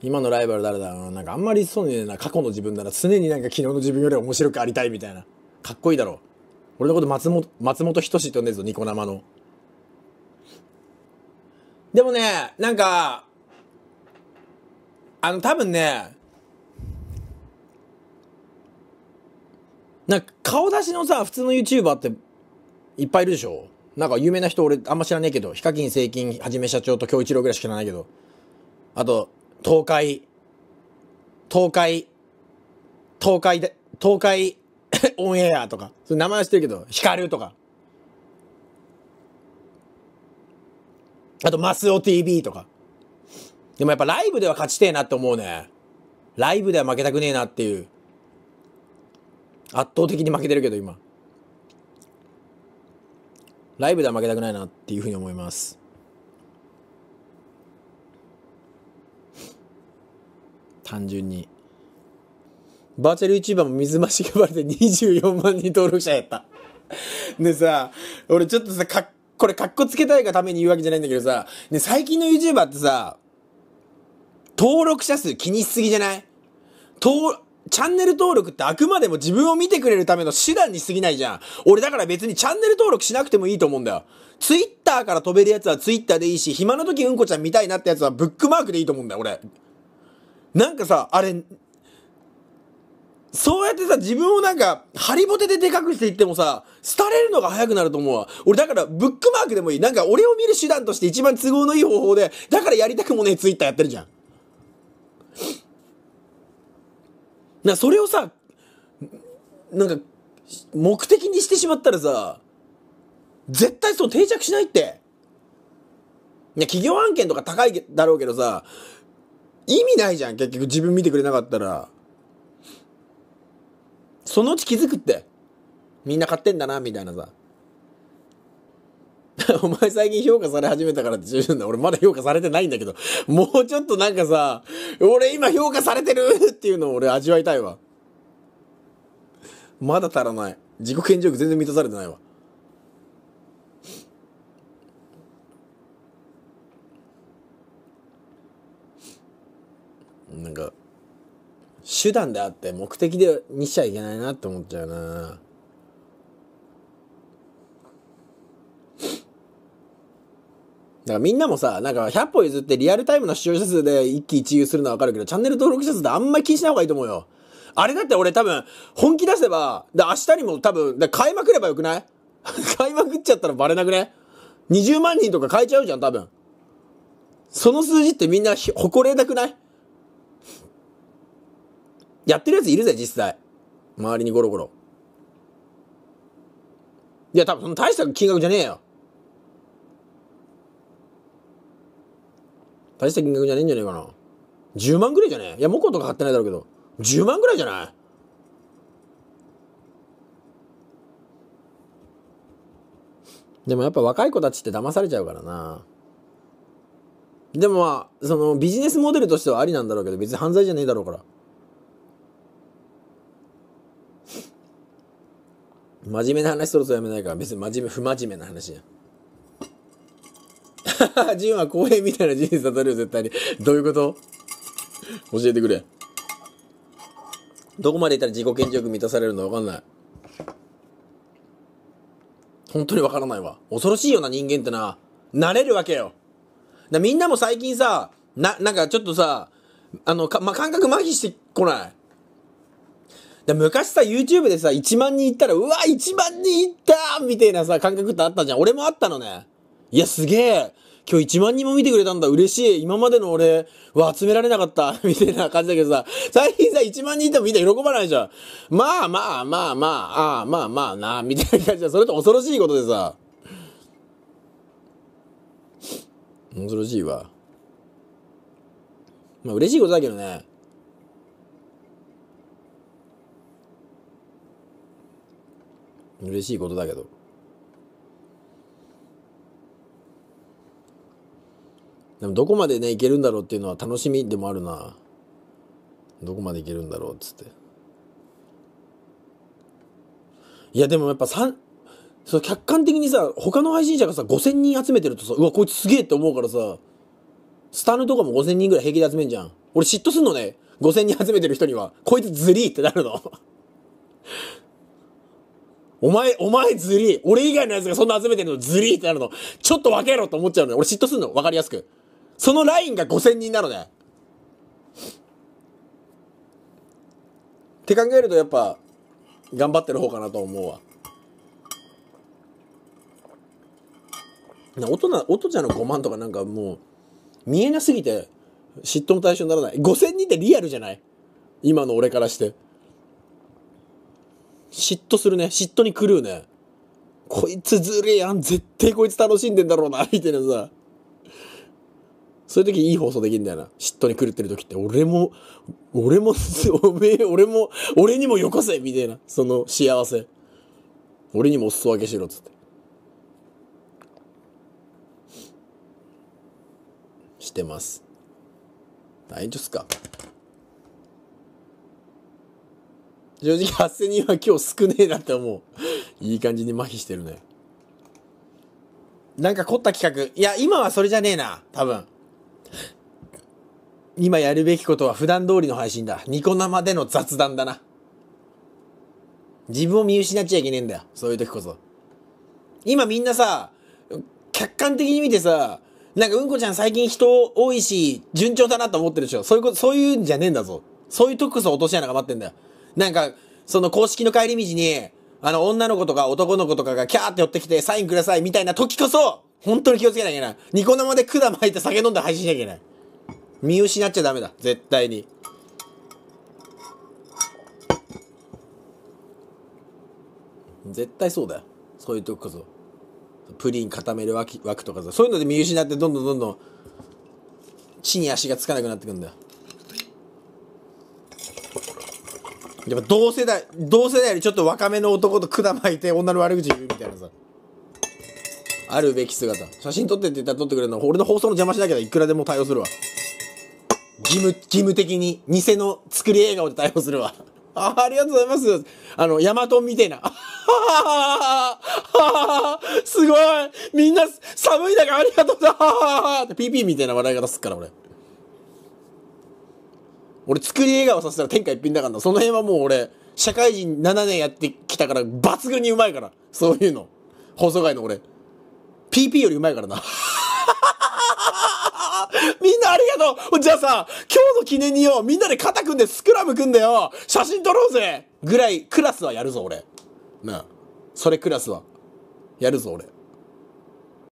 今のライバル誰だろうなんかあんまりそうねな過去の自分なら常になんか昨日の自分より面白くありたいみたいなかっこいいだろ俺のこと松本松本人志って呼んでるぞニコ生のでもねなんかあの多分ねなんか顔出しのさ普通の YouTuber っていっぱいいるでしょなんか有名な人俺あんま知らねえけどヒカキン、セイキンはじめ社長と京一郎ぐらいしか知らないけどあと東海、東海、東海で、東海 オンエアとか、それ名前は知ってるけど、光とか。あと、マスオ TV とか。でもやっぱライブでは勝ちてえなって思うね。ライブでは負けたくねえなっていう。圧倒的に負けてるけど、今。ライブでは負けたくないなっていうふうに思います。単純にバーチャル YouTuber も水増しがバレて24万人登録者やったでさ俺ちょっとさかこれかっこつけたいがために言うわけじゃないんだけどさ、ね、最近の YouTuber ってさ登録者数気にしすぎじゃないチャンネル登録ってあくまでも自分を見てくれるための手段に過ぎないじゃん。俺だから別にチャンネル登録しなくてもいいと思うんだよ。ツイッターから飛べるやつはツイッターでいいし、暇の時うんこちゃん見たいなってやつはブックマークでいいと思うんだよ、俺。なんかさ、あれ、そうやってさ、自分をなんか、ハリボテででかくしていってもさ、廃れるのが早くなると思うわ。俺だから、ブックマークでもいい。なんか、俺を見る手段として一番都合のいい方法で、だからやりたくもねえツイッターやってるじゃん。な、それをさ、なんか、目的にしてしまったらさ、絶対そう定着しないって。いや、企業案件とか高いだろうけどさ、意味ないじゃん、結局自分見てくれなかったら。そのうち気づくって。みんな買ってんだな、みたいなさ。お前最近評価され始めたからって十分だ。俺まだ評価されてないんだけど。もうちょっとなんかさ、俺今評価されてる っていうのを俺味わいたいわ。まだ足らない。自己顕示欲全然満たされてないわ。なんか手段であって目的でにしちゃいけないなって思っちゃうなだからみんなもさ、なんか100歩譲ってリアルタイムの視聴者数で一喜一憂するのはわかるけど、チャンネル登録者数ってあんまり気にしない方がいいと思うよ。あれだって俺多分、本気出せば、で明日にも多分、で買いまくればよくない 買いまくっちゃったらバレなくね ?20 万人とか買えちゃうじゃん、多分。その数字ってみんな誇れなくないやってるやついるぜ、実際。周りにゴロゴロ。いや、多分その大した金額じゃねえよ。大した金額じゃねえんじゃねえかな。10万ぐらいじゃねえいや、モコとか買ってないだろうけど。10万ぐらいじゃないでもやっぱ若い子たちって騙されちゃうからな。でもまあ、そのビジネスモデルとしてはありなんだろうけど、別に犯罪じゃねえだろうから。真面目な話そろそろやめないから、別に真面目、不真面目な話じゃん。ジンは公平みたいな人生悟るよ、絶対に。どういうこと教えてくれ。どこまでいったら自己顕示欲満たされるのわかんない。本当にわからないわ。恐ろしいよな、人間ってな。なれるわけよ。みんなも最近さ、な、なんかちょっとさ、あの、か、ま感覚麻痺してこない。で昔さ、YouTube でさ、1万人いったら、うわ、1万人いったみたいなさ、感覚ってあったじゃん。俺もあったのね。いや、すげえ今日1万人も見てくれたんだ。嬉しい。今までの俺は集められなかった。みたいな感じだけどさ、最近さ、1万人いてもみんな喜ばないじゃん。まあまあまあまあ、ああまあまあな、みたいな感じで、それって恐ろしいことでさ。恐ろしいわ。まあ嬉しいことだけどね。嬉しいことだけどでもどこまでねいけるんだろうっていうのは楽しみでもあるなどこまでいけるんだろうっつっていやでもやっぱ3そう客観的にさ他の配信者がさ5000人集めてるとさうわこいつすげえって思うからさスタヌとかも5000人ぐらい平気で集めんじゃん俺嫉妬すんのね5000人集めてる人にはこいつずりーってなるのお前、お前ずり俺以外のやつがそんな集めてるのずりってなるの。ちょっと分けろと思っちゃうのよ。俺嫉妬すんの。わかりやすく。そのラインが5000人なのね。って考えるとやっぱ、頑張ってる方かなと思うわ。な、音な、音ちゃんの5万とかなんかもう、見えなすぎて、嫉妬の対象にならない。5000人ってリアルじゃない今の俺からして。嫉妬するね。嫉妬に狂うね。こいつずるいやん。絶対こいつ楽しんでんだろうな、みたいなさ。そういう時いい放送できるんだよな。嫉妬に狂ってる時って、俺も、俺も、おめえ、俺も、俺にもよこせみたいな。その幸せ。俺にもお裾分けしろ、つって。してます。大丈夫っすか正直8000人は今日少ねえなって思う。いい感じに麻痺してるね。なんか凝った企画。いや、今はそれじゃねえな。多分。今やるべきことは普段通りの配信だ。ニコ生での雑談だな。自分を見失っちゃいけねえんだよ。そういう時こそ。今みんなさ、客観的に見てさ、なんかうんこちゃん最近人多いし、順調だなと思ってるでしょ。そういうこと、そういうんじゃねえんだぞ。そういう時こそ落とし穴が待ってんだよ。なんか、その公式の帰り道に、あの、女の子とか男の子とかがキャーって寄ってきて、サインくださいみたいな時こそ、本当に気をつけなきゃいけない。ニコ生で管巻いて酒飲んで配信しなきゃいけない。見失っちゃダメだ。絶対に。絶対そうだよ。そういう時こそ。プリン固める枠枠とかさ、そういうので見失ってどんどんどんどん地に足がつかなくなってくんだよ。っぱ同世代同世代よりちょっと若めの男と管巻いて女の悪口言うみたいなさあるべき姿写真撮ってって言ったら撮ってくれるの俺の放送の邪魔しなきゃいくらでも対応するわ義務義務的に偽の作り笑顔で対応するわあありがとうございますあのヤマトンみたいなすごいみんな寒い中ありがとうだってピーみたいな笑い方すっから俺俺作り笑顔させたら天下一品だからな。その辺はもう俺、社会人7年やってきたから抜群にうまいから。そういうの。放送外の俺。PP よりうまいからな。みんなありがとうじゃあさ、今日の記念によ、みんなで肩組んでスクラム組んでよ写真撮ろうぜぐらい、クラスはやるぞ、俺。なあ。それクラスは。やるぞ、俺。